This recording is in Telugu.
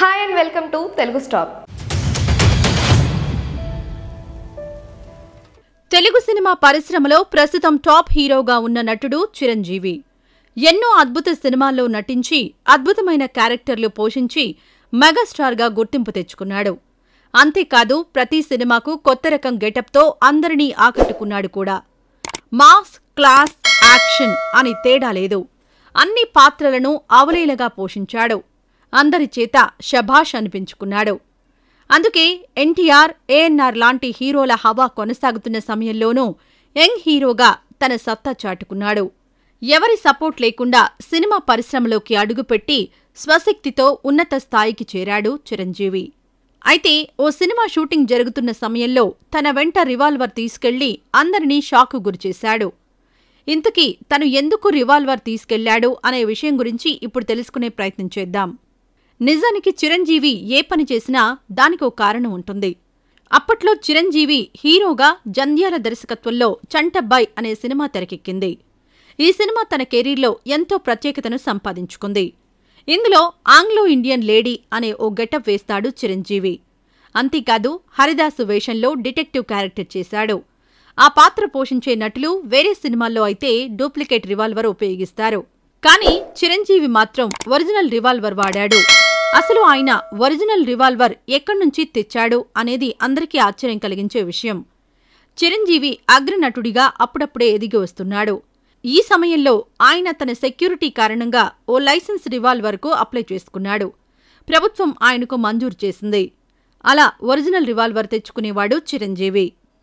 hi and welcome to Telugu stop Telugu cinema పరిశ్రమలో ప్రస్తుతం టాప్ హీరోగా ఉన్న నటుడు చిరంజీవి ఎన్నో అద్భుత సినిమాల్లో నటించి అద్భుతమైన క్యారెక్టర్లు పోషించి మెగాస్టార్గా గుర్తింపు తెచ్చుకున్నాడు అంతేకాదు ప్రతి సినిమాకు కొత్త రకం గెటప్తో అందరినీ ఆకట్టుకున్నాడు కూడా మాస్ క్లాస్ యాక్షన్ అని తేడా లేదు అన్ని పాత్రలను అవలీలగా పోషించాడు అందరి చేత శభాష్ అనిపించుకున్నాడు అందుకే ఎన్టీఆర్ ఏఎన్ఆర్ లాంటి హీరోల హవా కొనసాగుతున్న సమయంలోనూ యంగ్ హీరోగా తన సత్తా చాటుకున్నాడు ఎవరి సపోర్ట్ లేకుండా సినిమా పరిశ్రమలోకి అడుగుపెట్టి స్వశక్తితో ఉన్నత స్థాయికి చేరాడు చిరంజీవి అయితే ఓ సినిమా షూటింగ్ జరుగుతున్న సమయంలో తన వెంట రివాల్వర్ తీసుకెళ్లి అందరినీ షాకు గురిచేశాడు ఇంతకీ తను ఎందుకు రివాల్వర్ తీసుకెళ్లాడు అనే విషయం గురించి ఇప్పుడు తెలుసుకునే ప్రయత్నం చేద్దాం నిజానికి చిరంజీవి ఏ పని చేసినా దానికి ఓ కారణం ఉంటుంది అప్పట్లో చిరంజీవి హీరోగా జంధ్యాల దర్శకత్వంలో చంటబ్బాయ్ అనే సినిమా తెరకెక్కింది ఈ సినిమా తన కెరీర్లో ఎంతో ప్రత్యేకతను సంపాదించుకుంది ఇందులో ఆంగ్లో ఇండియన్ లేడీ అనే ఓ గెటప్ వేస్తాడు చిరంజీవి అంతేకాదు హరిదాసు వేషంలో డిటెక్టివ్ క్యారెక్టర్ చేశాడు ఆ పాత్ర పోషించే నటులు వేరే సినిమాల్లో అయితే డూప్లికేట్ రివాల్వర్ ఉపయోగిస్తారు కానీ చిరంజీవి మాత్రం ఒరిజినల్ రివాల్వర్ వాడాడు అసలు ఆయన ఒరిజినల్ రివాల్వర్ ఎక్కడి నుంచి తెచ్చాడు అనేది అందరికీ ఆశ్చర్యం కలిగించే విషయం చిరంజీవి అగ్రనటుడిగా అప్పుడప్పుడే ఎదిగి వస్తున్నాడు ఈ సమయంలో ఆయన తన సెక్యూరిటీ కారణంగా ఓ లైసెన్స్ రివాల్వర్కు అప్లై చేసుకున్నాడు ప్రభుత్వం ఆయనకు మంజూరు చేసింది అలా ఒరిజినల్ రివాల్వర్ తెచ్చుకునేవాడు చిరంజీవి